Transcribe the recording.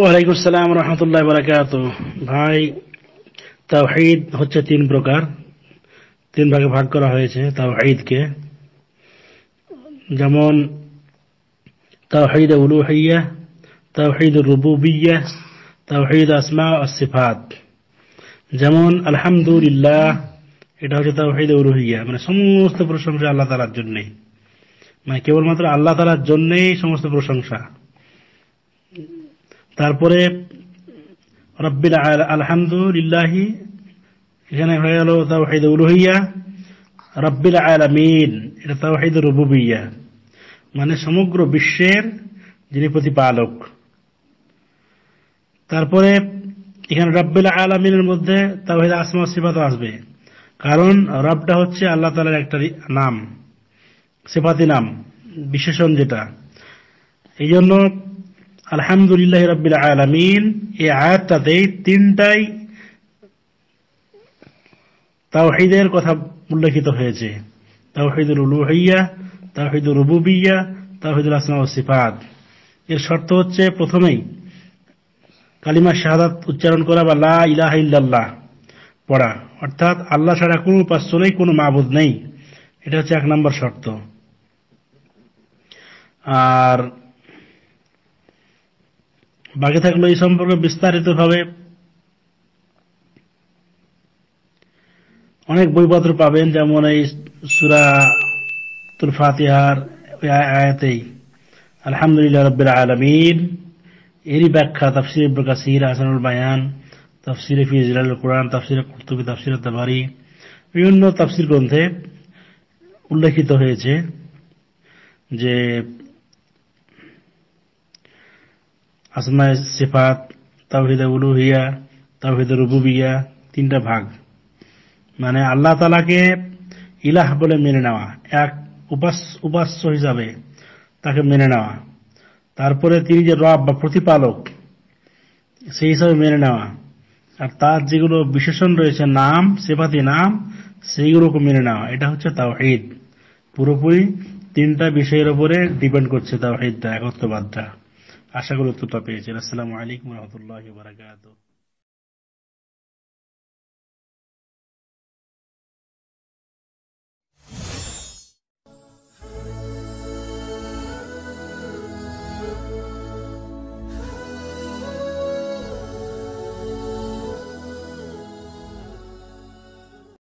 ওয়ালাইকুম সালাম রহমতুল্লাহ বারাকাত ভাই তাওহিদ হচ্ছে তিন প্রকার তিন ভাগে ভাগ করা হয়েছে তাওহিদকে যেমন তাওহিদ উলুহিয়া তাওহিদ রুবুবিয়া তাওহিদ আসমা সিফাত যেমন আলহামদুলিল্লাহ এটা হচ্ছে তাওহিদ হইয়া মানে সমস্ত প্রশংসা আল্লাহ তালার জন্যেই মানে কেবলমাত্র আল্লাহ তালার জন্যেই সমস্ত প্রশংসা তারপরে রব্বিল আলহামদুলিল্লাহি এখানে হয়ে গেল তাওহিদ উলুহিয়া রব্বিল আলামিন এটা তাওহিদ রুবুবিয়া মানে সমগ্র বিশ্বের যিনি প্রতিপালক তারপরে এখানে রব্বিল আলামিনের মধ্যে তাওহিদ আসমা সিফাত আসবে কারণ রবটা হচ্ছে আল্লাহ তালার একটা নাম সেফাতি নাম বিশেষণ যেটা এই জন্য আলহামদুলিল্লাহ রবিল আলমিন এই আয়াতটাতে তিনটাই তাওহিদের কথা উল্লেখিত হয়েছে তাওহিদুল উলুহিয়া তাওহিদুল রুবুবিয়া তাওহিদুল ও সিফাত এর শর্ত হচ্ছে প্রথমেই কালিমা শাহাদাত উচ্চারণ করা বা লা ইলাহ ইল্লাল্লাহ পড়া অর্থাৎ আল্লাহ ছাড়া কোনো উপাস্য নেই কোনো মাবুদ নেই এটা হচ্ছে এক নম্বর শর্ত আর বাকি থাকলো এই সম্পর্কে বিস্তারিতভাবে অনেক বইপত্র পাবেন যেমন এই সুরা তুল ফাতিহার আয়াতেই আলহামদুলিল্লাহ রব্বিল আলমিন এরই ব্যাখ্যা তাফসির ইব্র কাসির হাসানুল বায়ান তাফসির ফিজলাল কোরআন তাফসির কুর্তুবি তাফসির তাবারি বিভিন্ন তাফসির গ্রন্থে উল্লেখিত হয়েছে যে আসমায় সিফাত তাহিদে উলুহিয়া তাহিদে রুবুবিয়া তিনটা ভাগ মানে আল্লাহ তালাকে ইলাহ বলে মেনে নেওয়া এক উপাস উপাস্য হিসাবে তাকে মেনে নেওয়া তারপরে তিনি যে রব বা প্রতিপালক সেই হিসাবে মেনে নেওয়া আর তার যেগুলো বিশেষণ রয়েছে নাম সেফাতি নাম সেইগুলোকে মেনে নেওয়া এটা হচ্ছে তাও ঈদ পুরোপুরি তিনটা বিষয়ের উপরে ডিপেন্ড করছে তাও ঈদটা একত্রবাদটা আশা করি উত্তরটা পেয়েছেন আসসালামু আলাইকুম রহমতুল্লাহ বারাকাতু